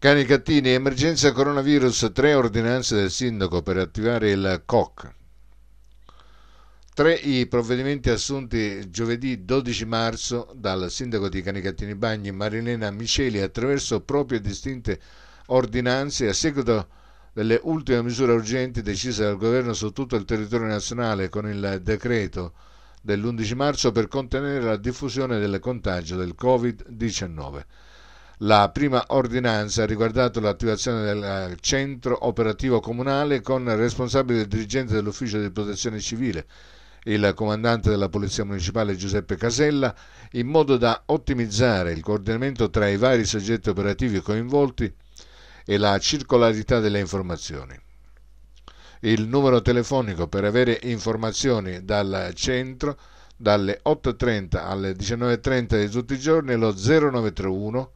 Cani e emergenza coronavirus, tre ordinanze del sindaco per attivare il COC. Tre i provvedimenti assunti giovedì 12 marzo dal sindaco di Canicattini Bagni Marilena Miceli attraverso proprie distinte ordinanze a seguito delle ultime misure urgenti decise dal governo su tutto il territorio nazionale con il decreto dell'11 marzo per contenere la diffusione del contagio del Covid-19. La prima ordinanza ha riguardato l'attivazione del eh, centro operativo comunale con responsabile dirigente dell'ufficio di protezione civile il comandante della Polizia Municipale Giuseppe Casella, in modo da ottimizzare il coordinamento tra i vari soggetti operativi coinvolti e la circolarità delle informazioni. Il numero telefonico per avere informazioni dal centro dalle 8.30 alle 19.30 di tutti i giorni è lo 0931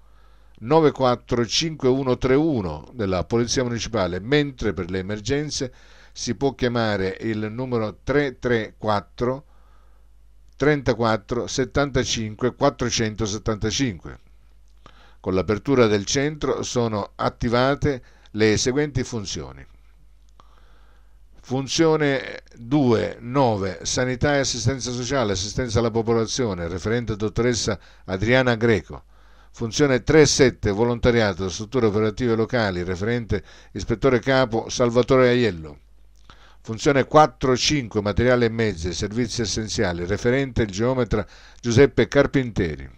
945131 della Polizia Municipale, mentre per le emergenze si può chiamare il numero 334 34 75 475. Con l'apertura del centro sono attivate le seguenti funzioni. Funzione 2, 9, sanità e assistenza sociale, assistenza alla popolazione, referente dottoressa Adriana Greco. Funzione 3-7, Volontariato, strutture operative locali, referente ispettore capo Salvatore Aiello. Funzione 4-5, Materiale e mezzi, servizi essenziali, referente il geometra Giuseppe Carpinteri.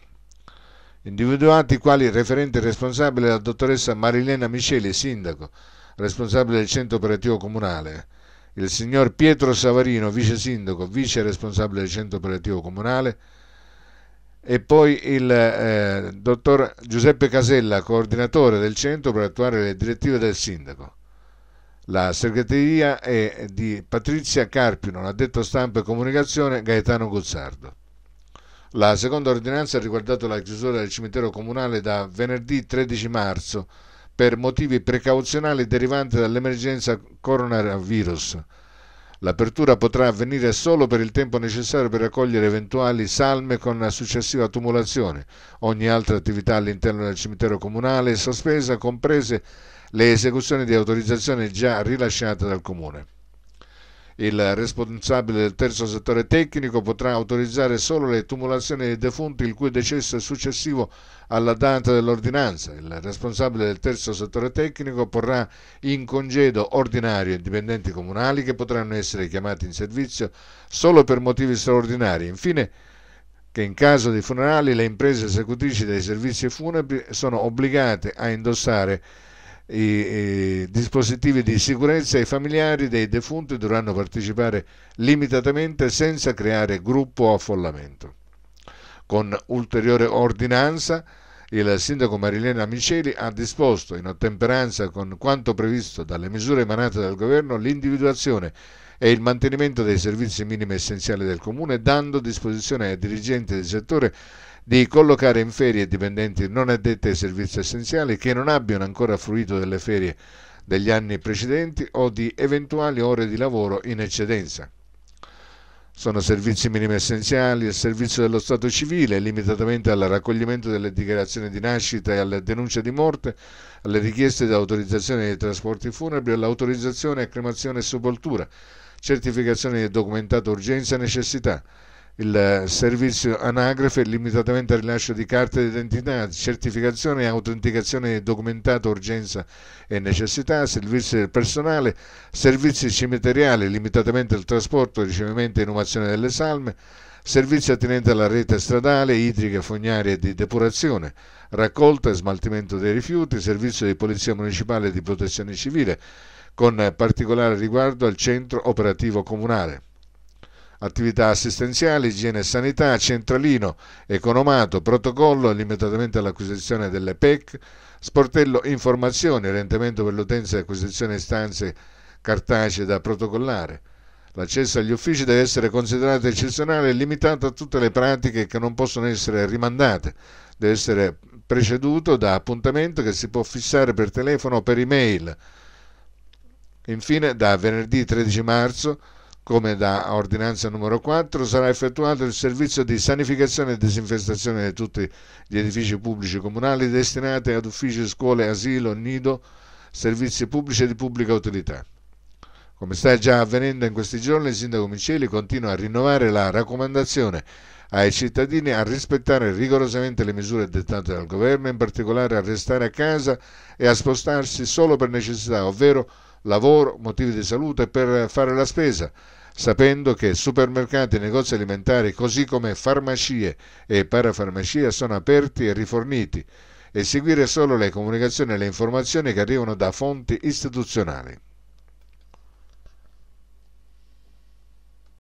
Individuati quali referente responsabile la dottoressa Marilena Miceli, sindaco, responsabile del centro operativo comunale, il signor Pietro Savarino, vice sindaco, vice responsabile del centro operativo comunale, e poi il eh, dottor Giuseppe Casella, coordinatore del centro per attuare le direttive del sindaco. La segreteria è di Patrizia Carpino, addetto stampa e comunicazione Gaetano Guzzardo. La seconda ordinanza ha riguardato la chiusura del cimitero comunale da venerdì 13 marzo per motivi precauzionali derivanti dall'emergenza coronavirus L'apertura potrà avvenire solo per il tempo necessario per raccogliere eventuali salme con la successiva tumulazione. Ogni altra attività all'interno del cimitero comunale è sospesa, comprese le esecuzioni di autorizzazione già rilasciate dal comune. Il responsabile del terzo settore tecnico potrà autorizzare solo le tumulazioni dei defunti il cui decesso è successivo alla data dell'ordinanza. Il responsabile del terzo settore tecnico porrà in congedo ordinario i dipendenti comunali che potranno essere chiamati in servizio solo per motivi straordinari. Infine, che in caso di funerali le imprese esecutrici dei servizi funebri sono obbligate a indossare i, i dispositivi di sicurezza e i familiari dei defunti dovranno partecipare limitatamente senza creare gruppo o affollamento. Con ulteriore ordinanza, il sindaco Marilena Miceli ha disposto, in ottemperanza con quanto previsto dalle misure emanate dal governo, l'individuazione e il mantenimento dei servizi minimi essenziali del Comune, dando disposizione ai dirigenti del settore di collocare in ferie dipendenti non addetti ai servizi essenziali che non abbiano ancora fruito delle ferie degli anni precedenti o di eventuali ore di lavoro in eccedenza. Sono servizi minimi essenziali, il servizio dello Stato civile, limitatamente al raccoglimento delle dichiarazioni di nascita e alle denunce di morte, alle richieste di autorizzazione dei trasporti funebri, all'autorizzazione a cremazione e sepoltura, certificazione di documentata urgenza e necessità, il eh, servizio anagrafe limitatamente al rilascio di carte d'identità, certificazione e autenticazione di documentata urgenza e necessità, servizi del personale, servizi cimiteriali limitatamente al trasporto, ricevimento e innovazione delle salme, servizi attinenti alla rete stradale, idrica, fognaria e di depurazione, raccolta e smaltimento dei rifiuti, servizio di polizia municipale e di protezione civile, con particolare riguardo al centro operativo comunale. Attività assistenziali, igiene e sanità, centralino, economato, protocollo limitatamente all'acquisizione delle PEC, sportello informazioni, orientamento per l'utenza e acquisizione istanze cartacee da protocollare. L'accesso agli uffici deve essere considerato eccezionale e limitato a tutte le pratiche che non possono essere rimandate. Deve essere preceduto da appuntamento che si può fissare per telefono o per email Infine, da venerdì 13 marzo, come da ordinanza numero 4, sarà effettuato il servizio di sanificazione e disinfestazione di tutti gli edifici pubblici comunali destinati ad uffici, scuole, asilo, nido, servizi pubblici e di pubblica utilità. Come sta già avvenendo in questi giorni, il sindaco Miceli continua a rinnovare la raccomandazione ai cittadini a rispettare rigorosamente le misure dettate dal governo, in particolare a restare a casa e a spostarsi solo per necessità, ovvero lavoro, motivi di salute per fare la spesa, sapendo che supermercati e negozi alimentari, così come farmacie e parafarmacie, sono aperti e riforniti e seguire solo le comunicazioni e le informazioni che arrivano da fonti istituzionali.